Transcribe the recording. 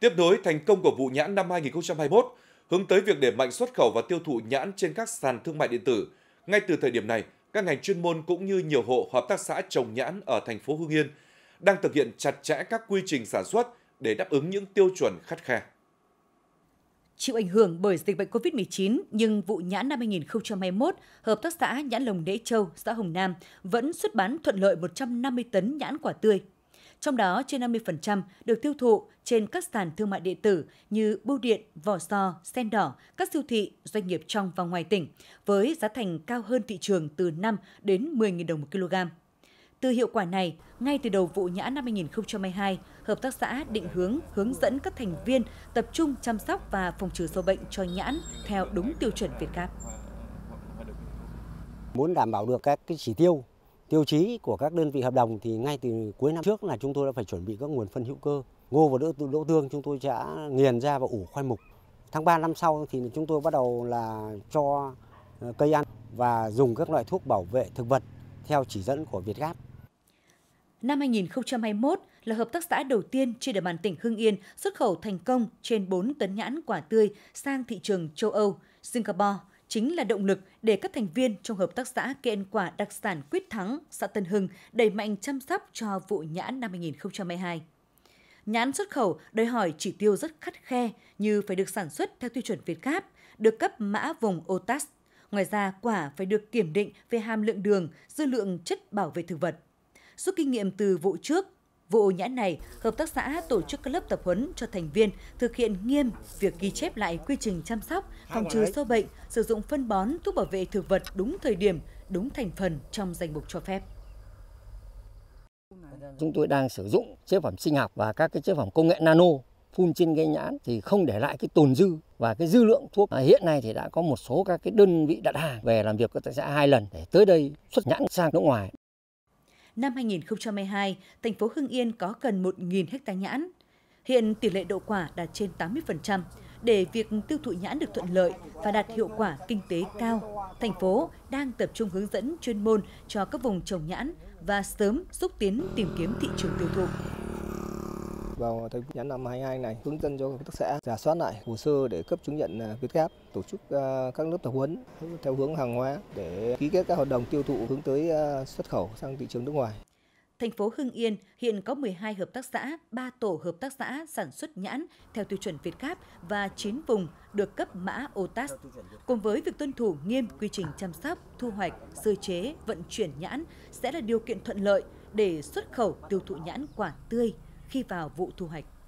Tiếp nối thành công của vụ nhãn năm 2021, hướng tới việc đẩy mạnh xuất khẩu và tiêu thụ nhãn trên các sàn thương mại điện tử. Ngay từ thời điểm này, các ngành chuyên môn cũng như nhiều hộ hợp tác xã trồng nhãn ở thành phố Hưng Yên đang thực hiện chặt chẽ các quy trình sản xuất để đáp ứng những tiêu chuẩn khắt khe. Chịu ảnh hưởng bởi dịch bệnh COVID-19, nhưng vụ nhãn năm 2021, Hợp tác xã Nhãn Lồng Đễ Châu, xã Hồng Nam vẫn xuất bán thuận lợi 150 tấn nhãn quả tươi trong đó trên 50% được tiêu thụ trên các sàn thương mại điện tử như bưu điện, vỏ So, sen đỏ, các siêu thị, doanh nghiệp trong và ngoài tỉnh, với giá thành cao hơn thị trường từ 5 đến 10.000 đồng một kg. Từ hiệu quả này, ngay từ đầu vụ nhãn năm 2022, Hợp tác xã định hướng hướng dẫn các thành viên tập trung chăm sóc và phòng trừ sâu bệnh cho nhãn theo đúng tiêu chuẩn Việt Gáp. Muốn đảm bảo được các cái chỉ tiêu tiêu chí của các đơn vị hợp đồng thì ngay từ cuối năm trước là chúng tôi đã phải chuẩn bị các nguồn phân hữu cơ. Ngô và đỗ, đỗ tương chúng tôi đã nghiền ra và ủ khoai mục. Tháng 3 năm sau thì chúng tôi bắt đầu là cho ờ, cây ăn và dùng các loại thuốc bảo vệ thực vật theo chỉ dẫn của Việt Gáp. Năm 2021 là hợp tác xã đầu tiên trên địa bàn tỉnh Hưng Yên xuất khẩu thành công trên 4 tấn nhãn quả tươi sang thị trường châu Âu, Singapore, chính là động lực để các thành viên trong hợp tác xã kiện quả đặc sản Quyết Thắng, xã Tân Hưng đẩy mạnh chăm sóc cho vụ nhãn năm 2022. Nhãn xuất khẩu đòi hỏi chỉ tiêu rất khắt khe như phải được sản xuất theo tiêu chuẩn Việt Gáp, được cấp mã vùng OTAS. Ngoài ra, quả phải được kiểm định về hàm lượng đường, dư lượng chất bảo vệ thực vật. Rút kinh nghiệm từ vụ trước, Vụ nhãn này, hợp tác xã tổ chức các lớp tập huấn cho thành viên thực hiện nghiêm việc ghi chép lại quy trình chăm sóc, phòng trừ sâu bệnh, sử dụng phân bón, thuốc bảo vệ thực vật đúng thời điểm, đúng thành phần trong danh mục cho phép. Chúng tôi đang sử dụng chế phẩm sinh học và các cái chế phẩm công nghệ nano phun trên cây nhãn thì không để lại cái tồn dư và cái dư lượng thuốc à, hiện nay thì đã có một số các cái đơn vị đặt hàng về làm việc có thể sẽ hai lần để tới đây xuất nhãn sang nước ngoài năm 2022, thành phố Hưng Yên có gần 1.000 ha nhãn. Hiện tỷ lệ đậu quả đạt trên 80%. Để việc tiêu thụ nhãn được thuận lợi và đạt hiệu quả kinh tế cao, thành phố đang tập trung hướng dẫn chuyên môn cho các vùng trồng nhãn và sớm xúc tiến tìm kiếm thị trường tiêu thụ vào thời nhãn năm 22 này hướng dẫn cho hợp tác xã giả soát lại hồ sơ để cấp chứng nhận à, việt gáp tổ chức à, các lớp tập huấn theo hướng hàng hóa để ký kết các hợp đồng tiêu thụ hướng tới à, xuất khẩu sang thị trường nước ngoài thành phố Hưng Yên hiện có 12 hợp tác xã, 3 tổ hợp tác xã sản xuất nhãn theo tiêu chuẩn Việt Gáp và 9 vùng được cấp mã OTAS. Cùng với việc tuân thủ nghiêm quy trình chăm sóc, thu hoạch, sơ chế, vận chuyển nhãn sẽ là điều kiện thuận lợi để xuất khẩu tiêu thụ nhãn quả tươi, khi vào vụ thu hoạch.